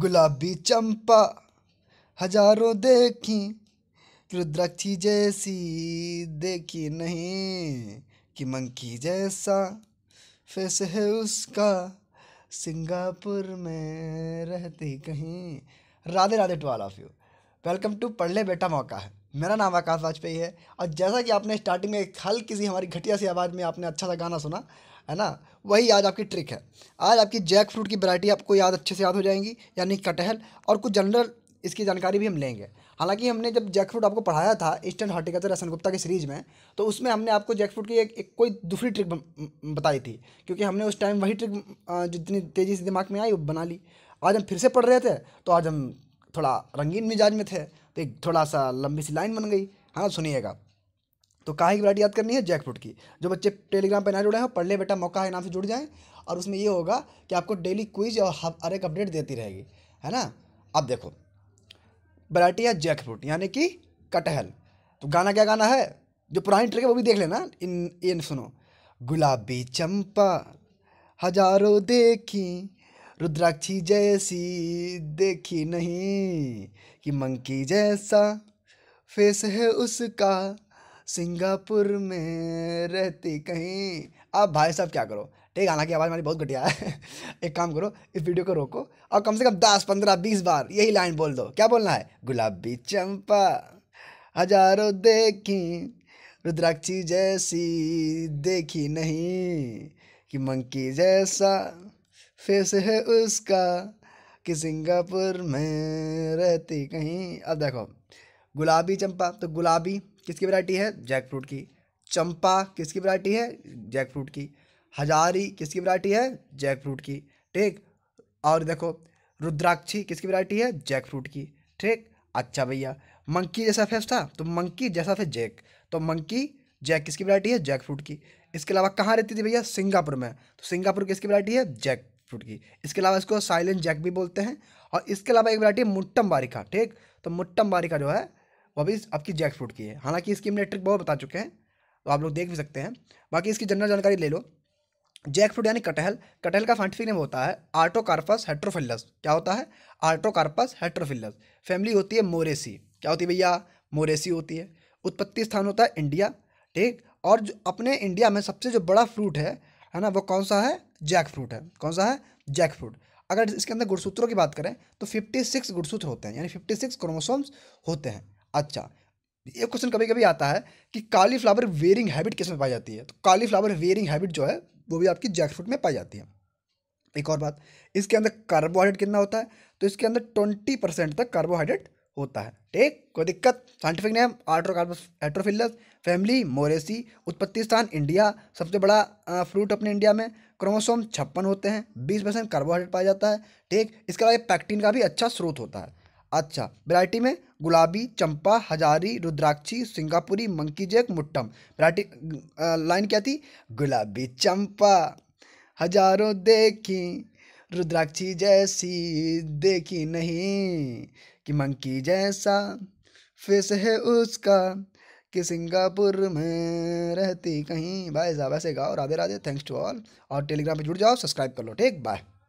गुलाबी चंपा हजारों देखी रुद्राक्षी जैसी देखी नहीं कि मंकी जैसा फेस है उसका सिंगापुर में रहती कहीं Radhe Radhe to all of you welcome to पढ़ ले बेटा मौका है मेरा नाम आकाश वाजपेयी है और जैसा कि आपने स्टार्टिंग में हल्की सी हमारी घटिया सी आवाज़ में आपने अच्छा सा गाना सुना है ना वही आज आपकी ट्रिक है आज आपकी जैक फ्रूट की वैरायटी आपको याद अच्छे से याद हो जाएंगी यानी कटहल और कुछ जनरल इसकी जानकारी भी हम लेंगे हालांकि हमने जब जैक फ्रूट आपको पढ़ाया था ईस्टर्न हॉर्टिकल्चर रसन गुप्ता की सीरीज में तो उसमें हमने आपको जैक फ्रूट की एक, एक कोई दूसरी ट्रिक बताई थी क्योंकि हमने उस टाइम वही ट्रिक जितनी तेज़ी से दिमाग में आई वो बना ली आज हम फिर से पढ़ रहे थे तो आज हम थोड़ा रंगीन मिजाज में थे तो एक थोड़ा सा लंबी सी लाइन बन गई हाँ सुनिएगा तो काहे की वैरायटी याद करनी है जैकफ्रूट की जो बच्चे टेलीग्राम पर ना जुड़े हैं पढ़ ले बेटा मौका है नाम से जुड़ जाएँ और उसमें ये होगा कि आपको डेली क्विज और हर एक अपडेट देती रहेगी है ना अब देखो वैरायटी है फ्रूट यानी कि कटहल तो गाना क्या गाना है जो पुरानी ट्रिक है वो भी देख लेना इन ये सुनो गुलाबी चंपा हजारों देखी रुद्राक्षी जैसी देखी नहीं कि मंकी जैसा फेस है उसका सिंगापुर में रहते कहीं अब भाई साहब क्या करो ठीक है हालांकि आवाज़ हमारी बहुत घटिया है एक काम करो इस वीडियो को रोको और कम से कम दस पंद्रह बीस बार यही लाइन बोल दो क्या बोलना है गुलाबी चंपा हजारों देखी रुद्राक्षी जैसी देखी नहीं कि मंकी जैसा फेस है उसका कि सिंगापुर में रहती कहीं अब देखो गुलाबी चंपा तो गुलाबी किसकी वैरायटी है जैक फ्रूट की चंपा किसकी वैरायटी है जैक फ्रूट की हजारी किसकी वैरायटी है जैक फ्रूट की ठीक और देखो रुद्राक्षी किसकी वैरायटी है जैक फ्रूट की ठीक अच्छा भैया मंकी जैसा फेस था तो मंकी जैसा फेस जैक तो मंकी जैक किसकी वैरायटी है जैक फ्रूट की इसके अलावा कहाँ रहती थी भैया सिंगापुर में तो सिंगापुर किसकी वैरायटी है जैक फ्रूट की इसके अलावा इसको साइलेंट जैक भी बोलते हैं और इसके अलावा एक वैरायटी है मुट्टम बारिका ठीक तो मुट्टम बारिका जो है वो अभी आपकी जैक फ्रूट की है हालांकि इसकी हमने ट्रिक बहुत बता चुके हैं तो आप लोग देख भी सकते हैं बाकी इसकी जनरल जानकारी ले लो जैक फ्रूट यानी कटहल कटहल का साइंटिफिक नेम होता है आर्टोकार्पस हेट्रोफिल्लस क्या होता है आर्टोकार्पस हेट्रोफिल्लस फैमिली होती है मोरेसी क्या होती है भैया मोरेसी होती है उत्पत्ति स्थान होता है इंडिया ठीक और जो अपने इंडिया में सबसे जो बड़ा फ्रूट है है ना वो कौन सा है जैक फ्रूट है कौन सा है जैक फ्रूट अगर इसके अंदर गुड़सूत्रों की बात करें तो 56 गुड़सूत्र होते हैं यानी 56 क्रोमोसोम्स होते हैं अच्छा ये क्वेश्चन कभी कभी आता है कि काली फ्लावर वेयरिंग हैबिट किस में पाई जाती है तो काली फ्लावर वेयरिंग हैबिट जो है वो भी आपकी जैकफ्रूट में पाई जाती है एक और बात इसके अंदर कार्बोहाइड्रेट कितना होता है तो इसके अंदर ट्वेंटी परसेंट तक कार्बोहाइड्रेट होता है ठीक कोई दिक्कत साइंटिफिक नेम एट्रोफिलस फैमिली मोरेसी उत्पत्ति स्थान इंडिया सबसे बड़ा फ्रूट अपने इंडिया में क्रोमोसोम छप्पन होते हैं बीस परसेंट कार्बोहाइड्रेट पाया जाता है ठीक इसके अलावा पैक्टीन का भी अच्छा स्रोत होता है अच्छा वैरायटी में गुलाबी चंपा हजारी रुद्राक्षी सिंगापुरी monkey jack Muttam variety line क्या थी गुलाबी चंपा हजारों देखी रुद्राक्षी जैसी देखी नहीं कि मंकी जैसा फेस है उसका कि सिंगापुर में रहती कहीं भाई साहब ऐसे गाओ Radhe Radhe thanks to all और टेलीग्राम पे जुड़ जाओ सब्सक्राइब कर लो ठीक बाय